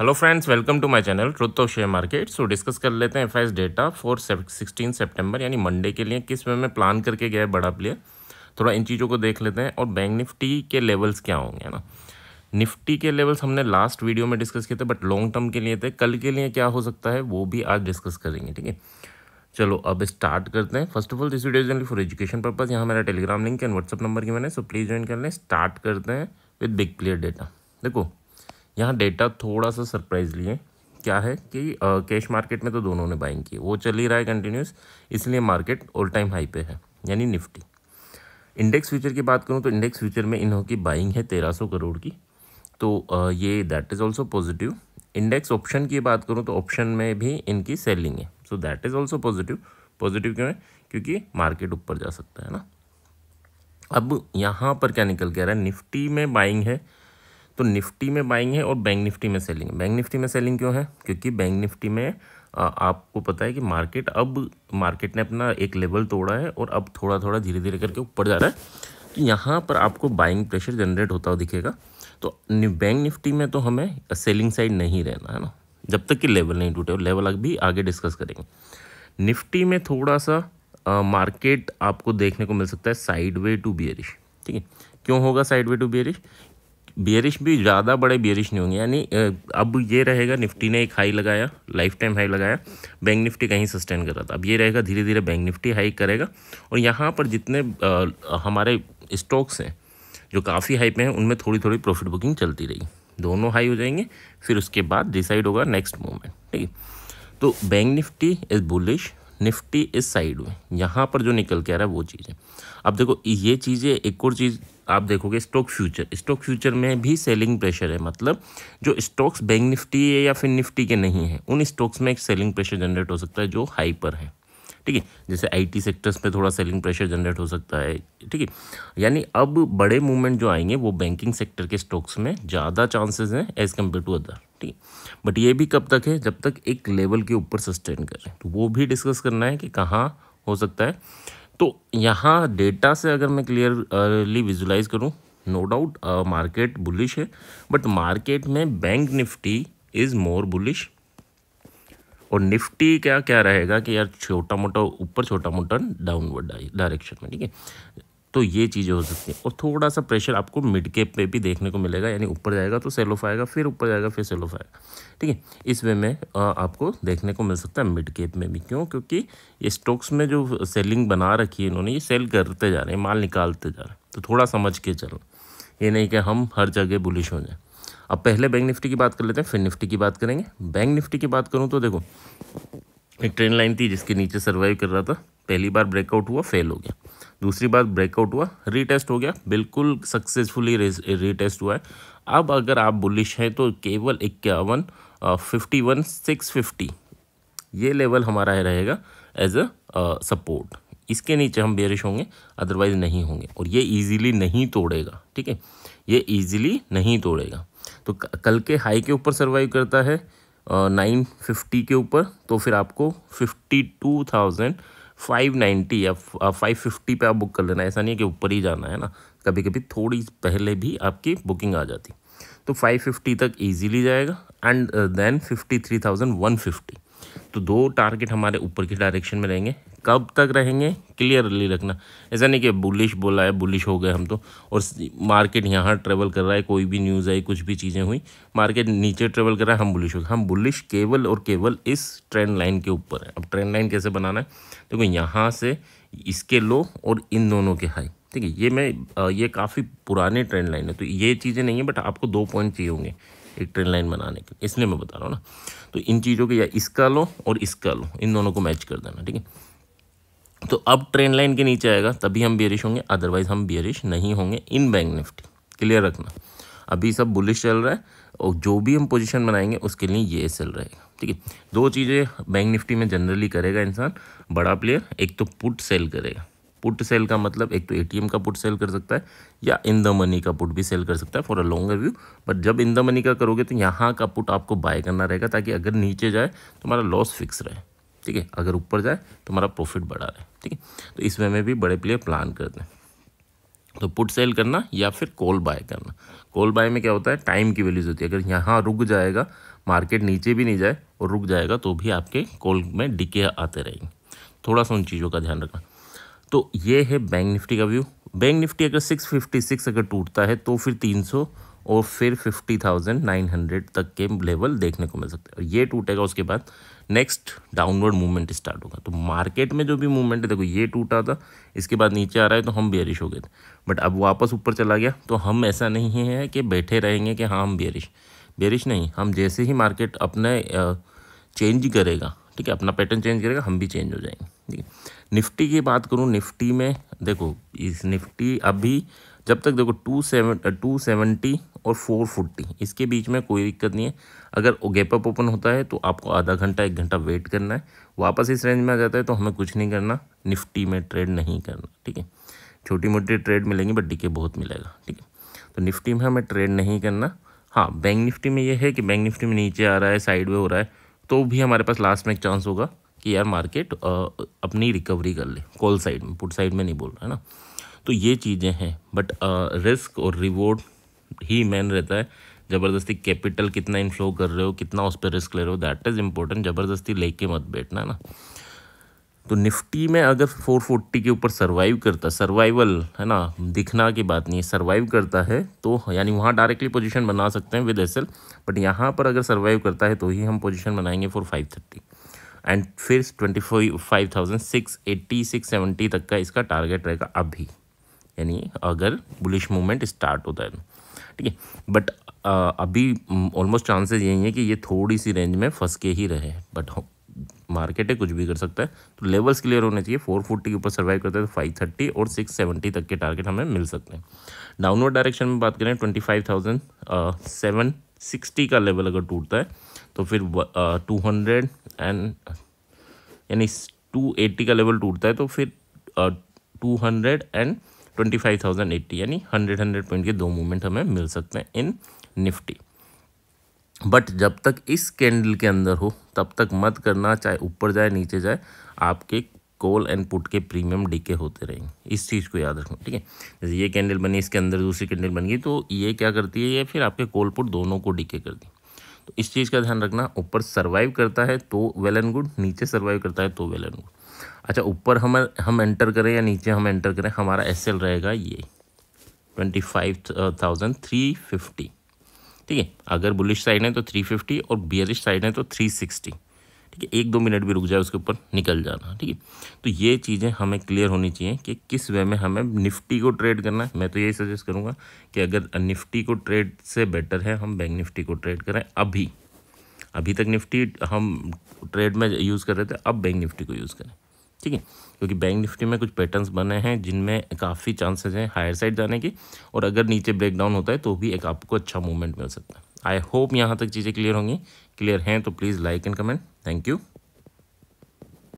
Hello friends welcome to my channel truth of share market so discuss कर लेते हैं F data for sixteen September यानी Monday के लिए किस वे में प्लान करके गया है बड़ा प्लेयर थोड़ा इन चीज़ों को देख लेते हैं और बैंक निफ्टी के लेवल्स क्या होंगे ना निफ्टी के लेवल्स हमने लास्ट वीडियो में डिस्कस किए थे बट लॉन्ग टर्म के लिए थे कल के लिए क्या हो सकता है वो भी आज डिस्कस करेंगे ठीक है चलो अब स्टार्ट करते हैं first of all this video generally for education purpose यहाँ मेरा Telegram link and WhatsApp number की मैंने सो प्लीज़ ज्वाइन कर लें स्टार्ट करते हैं विद बिग प्लेयर डेटा देखो यहाँ डेटा थोड़ा सा सरप्राइज लिए क्या है कि कैश मार्केट में तो दोनों ने बाइंग की वो चल ही रहा है कंटिन्यूस इसलिए मार्केट ऑल टाइम हाई पे है यानी निफ्टी इंडेक्स फ्यूचर की बात करूँ तो इंडेक्स फ्यूचर में इन्हों की बाइंग है तेरह सौ करोड़ की तो आ, ये that is also positive index option की बात करूँ तो ऑप्शन में भी इनकी सेलिंग है so that is also positive positive क्यों है क्योंकि मार्केट ऊपर जा सकता है ना अब यहाँ पर क्या निकल के आ रहा है निफ्टी में बाइंग है तो निफ्टी में बाइंग है और बैंक निफ्टी में सेलिंग है बैंक निफ्टी में सेलिंग क्यों है क्योंकि बैंक निफ्टी में आपको पता है कि मार्केट अब मार्केट ने अपना एक लेवल तोड़ा है और अब थोड़ा थोड़ा धीरे धीरे करके ऊपर जा रहा है तो यहाँ पर आपको बाइंग प्रेशर जनरेट होता हुआ दिखेगा तो बैंक निफ्टी में तो हमें सेलिंग साइड नहीं रहना है ना जब तक कि लेवल नहीं टूटे और लेवल अभी आगे डिस्कस करेंगे निफ्टी में थोड़ा सा मार्केट आपको देखने को मिल सकता है साइड वे टू बियरिश ठीक है क्यों होगा sideways to bearish bearish भी ज़्यादा बड़े बियरिश नहीं होंगे यानी अब ये रहेगा निफ्टी ने एक हाई लगाया लाइफ टाइम हाई लगाया बैंक निफ्टी कहीं सस्टेन कर रहा था अब ये रहेगा धीरे धीरे बैंक निफ्टी हाई करेगा और यहाँ पर जितने हमारे स्टॉक्स हैं जो काफ़ी हाई पे हैं उनमें थोड़ी थोड़ी प्रॉफिट बुकिंग चलती रही दोनों हाई हो जाएंगे फिर उसके बाद डिसाइड होगा नेक्स्ट मूवमेंट ठीक है तो Bank Nifty is bullish Nifty इस साइड में यहाँ पर जो निकल के आ रहा है वो चीज़ है अब देखो ये चीज़ें एक और चीज़ आप देखोगे स्टॉक फ्यूचर स्टॉक फ्यूचर में भी सेलिंग प्रेशर है मतलब जो स्टॉक्स बैंक निफ्टी है या फिर निफ्टी के नहीं है उन स्टॉक्स में एक सेलिंग प्रेशर जनरेट हो सकता है जो हाई पर है ठीक है जैसे आईटी सेक्टर्स में थोड़ा सेलिंग प्रेशर जनरेट हो सकता है ठीक है यानी अब बड़े मूवमेंट जो आएंगे वो बैंकिंग सेक्टर के स्टॉक्स में ज़्यादा चांसेस हैं as compare to other Nifty but ये भी कब तक है जब तक एक लेवल के ऊपर सस्टेन करें तो वो भी डिस्कस करना है कि कहाँ हो सकता है तो यहाँ डेटा से अगर मैं क्लियरली विजुलाइज करूँ नो डाउट मार्केट बुलिश है बट मार्केट में Bank Nifty is more bullish और निफ्टी क्या क्या रहेगा कि यार छोटा मोटा ऊपर छोटा मोटा डाउनवर्ड डायरेक्शन में ठीक है तो ये चीज़ें हो सकती हैं और थोड़ा सा प्रेशर आपको मिड केप पे भी देखने को मिलेगा यानी ऊपर जाएगा तो सेल ऑफ आएगा फिर ऊपर जाएगा फिर सेल ऑफ आएगा ठीक है इस वे में आपको देखने को मिल सकता है मिड केप में भी क्यों क्योंकि ये स्टॉक्स में जो सेलिंग बना रखी है इन्होंने ये सेल करते जा रहे हैं माल निकालते जा रहे हैं तो थोड़ा समझ के चलो ये नहीं कि हम हर जगह बुलिश हो जाए अब पहले बैंक निफ्टी की बात कर लेते हैं फिर निफ्टी की बात करेंगे बैंक निफ्टी की बात करूँ तो देखो एक ट्रेन लाइन थी जिसके नीचे सर्वाइव कर रहा था पहली बार ब्रेकआउट हुआ फेल हो गया दूसरी बात ब्रेकआउट हुआ रीटेस्ट हो गया बिल्कुल सक्सेसफुली रीटेस्ट हुआ है अब अगर आप बुलिश हैं तो केवल इक्यावन फिफ्टी वन सिक्स फिफ्टी ये लेवल हमारा है रहेगा एज अ सपोर्ट इसके नीचे हम बेरिश होंगे अदरवाइज नहीं होंगे और ये इजीली नहीं तोड़ेगा ठीक है ये इजीली नहीं तोड़ेगा तो कल के हाई के ऊपर सर्वाइव करता है नाइन फिफ्टी के ऊपर तो फिर आपको fifty two thousand five ninety या फाइव फिफ्टी पे आप बुक कर लेना ऐसा नहीं है कि ऊपर ही जाना है ना कभी कभी थोड़ी पहले भी आपकी बुकिंग आ जाती तो फाइव फिफ्टी तक ईजीली जाएगा and then fifty three thousand one fifty तो दो टारगेट हमारे ऊपर की डायरेक्शन में रहेंगे कब तक रहेंगे क्लियरली रखना ऐसा नहीं कि बुलिश बोला है बुलिश हो गए हम तो और मार्केट यहाँ ट्रेवल कर रहा है कोई भी न्यूज़ आई कुछ भी चीज़ें हुई मार्केट नीचे ट्रेवल कर रहा है हम बुलिश हो गए हम बुलिश केवल और केवल इस ट्रेंड लाइन के ऊपर है अब ट्रेंड लाइन कैसे बनाना है देखो तो यहाँ से इसके लो और इन दोनों के हाई ठीक है ये मैं ये काफ़ी पुराने ट्रेंड लाइन है तो ये चीज़ें नहीं है बट आपको दो पॉइंट चाहिए होंगे एक ट्रेन लाइन बनाने के इसलिए मैं बता रहा हूँ ना तो इन चीज़ों के या इसका लो और इसका लो इन दोनों को मैच कर देना ठीक है तो अब ट्रेन लाइन के नीचे आएगा तभी हम बियरिश होंगे अदरवाइज हम बियरिश नहीं होंगे इन बैंक निफ्टी क्लियर रखना अभी सब बुलिश चल रहा है और जो भी हम पोजिशन बनाएंगे उसके लिए ये चल रहेगा ठीक है दो चीज़ें बैंक निफ्टी में जनरली करेगा इंसान बड़ा प्लेयर एक तो पुट सेल करेगा पुट सेल का मतलब एक तो एटीएम का पुट सेल कर सकता है या इन द मनी का पुट भी सेल कर सकता है for a longer view but जब इन द मनी का करोगे तो यहाँ का पुट आपको बाय करना रहेगा ताकि अगर नीचे जाए तो हमारा लॉस फिक्स रहे ठीक है अगर ऊपर जाए तो हमारा प्रॉफिट बढ़ा रहे ठीक है तो इस वे में भी बड़े प्लेयर प्लान करते हैं तो पुट सेल करना या फिर कॉल बाय करना कॉल बाय में क्या होता है टाइम की वैल्यूज़ होती है अगर यहाँ रुक जाएगा मार्केट नीचे भी नहीं जाए और रुक जाएगा तो भी आपके कॉल में डिके आते रहेंगे थोड़ा सा उन चीज़ों का ध्यान रखना तो ये है बैंक निफ्टी का व्यू बैंक निफ्टी अगर 656 अगर टूटता है तो फिर 300 और फिर 50,900 तक के लेवल देखने को मिल सकते हैं और ये टूटेगा उसके बाद नेक्स्ट डाउनवर्ड मूवमेंट स्टार्ट होगा तो मार्केट में जो भी मूवमेंट है देखो ये टूटा था इसके बाद नीचे आ रहा है तो हम बियरिश हो गए थे बट अब वापस ऊपर चला गया तो हम ऐसा नहीं है कि बैठे रहेंगे कि हाँ हम बियरिश बियरिश नहीं हम जैसे ही मार्केट अपने चेंज करेगा ठीक है अपना पैटर्न चेंज करेगा हम भी चेंज हो जाएंगे ठीक है निफ्टी की बात करूँ निफ्टी में देखो इस निफ्टी अभी जब तक देखो टू सेवन टू सेवेंटी और फोर फोर्टी इसके बीच में कोई दिक्कत नहीं है अगर गैप अप ओपन होता है तो आपको आधा घंटा एक घंटा वेट करना है वापस इस रेंज में आ जाता है तो हमें कुछ नहीं करना निफ्टी में ट्रेड नहीं करना ठीक है छोटी मोटी ट्रेड मिलेंगी बट डिके बहुत मिलेगा ठीक है तो निफ्टी में हमें ट्रेड नहीं करना हाँ बैंक निफ्टी में ये है कि बैंक निफ्टी में नीचे आ रहा है साइड हो रहा है तो भी हमारे पास लास्ट में एक चांस होगा कि यार मार्केट अपनी रिकवरी कर ले कॉल साइड में पुट साइड में नहीं बोल रहा है ना तो ये चीज़ें हैं बट रिस्क और रिवॉर्ड ही मैन रहता है ज़बरदस्ती कैपिटल कितना इनफ्लो कर रहे हो कितना उस पर रिस्क ले रहे हो दैट इज़ इम्पोर्टेंट ज़बरदस्ती लेके मत बैठना ना तो निफ्टी में अगर 440 के ऊपर सरवाइव करता सर्वाइवल है ना दिखना की बात नहीं है सर्वाइव करता है तो यानी वहाँ डायरेक्टली पोजीशन बना सकते हैं विद एस बट यहाँ पर अगर सर्वाइव करता है तो ही हम पोजीशन बनाएंगे फॉर थर्टी एंड फिर twenty five thousand six eighty six seventy तक का इसका टारगेट रहेगा अभी यानी अगर बुलिश मूवमेंट स्टार्ट होता है ठीक है बट अभी ऑलमोस्ट चांसेस यही है कि ये थोड़ी सी रेंज में फंस के ही रहे बट मार्केट है कुछ भी कर सकता है तो लेवल्स क्लियर होने चाहिए फोर फोर्टी के ऊपर सर्वाइव करता है तो फाइव थर्टी और सिक्स सेवेंटी तक के टारगेट हमें मिल सकते हैं डाउनवर्ड डायरेक्शन में बात करें twenty five thousand seven sixty का लेवल अगर टूटता है तो फिर टू हंड्रेड एंड यानी टू एट्टी का लेवल टूटता है तो फिर two hundred and twenty five thousand eighty यानी हंड्रेड हंड्रेड पॉइंट के दो मूवमेंट हमें मिल सकते हैं इन निफ्टी बट जब तक इस कैंडल के अंदर हो तब तक मत करना चाहे ऊपर जाए नीचे जाए आपके कॉल एंड पुट के प्रीमियम डीके होते रहेंगे इस चीज़ को याद रखना ठीक है जैसे ये कैंडल बनी इसके अंदर दूसरी कैंडल बन गई तो ये क्या करती है ये फिर आपके कॉल पुट दोनों को डीके कर दी तो इस चीज़ का ध्यान रखना ऊपर सर्वाइव करता है तो वेल एंड गुड नीचे सर्वाइव करता है तो वेल एंड गुड अच्छा ऊपर हम हम एंटर करें या नीचे हम एंटर करें हमारा एस रहेगा ये twenty five thousand three fifty ठीक है अगर बुलिश साइड है तो थ्री फिफ्टी और बियरिश साइड है तो थ्री सिक्सटी ठीक है एक दो मिनट भी रुक जाए उसके ऊपर निकल जाना ठीक है तो ये चीज़ें हमें क्लियर होनी चाहिए कि किस वे में हमें निफ्टी को ट्रेड करना है मैं तो यही सजेस्ट करूँगा कि अगर निफ्टी को ट्रेड से बेटर है हम बैंक निफ्टी को ट्रेड करें अभी अभी तक निफ्टी हम ट्रेड में यूज़ कर रहे थे अब बैंक निफ्टी को यूज़ करें ठीक है क्योंकि बैंक निफ्टी में कुछ पैटर्न्स बने हैं जिनमें काफ़ी चांसेस हैं हायर साइड जाने की और अगर नीचे ब्रेकडाउन होता है तो भी एक आपको अच्छा मूवमेंट मिल सकता है आई होप यहाँ तक चीज़ें क्लियर होंगी क्लियर हैं तो please like and comment Thank you.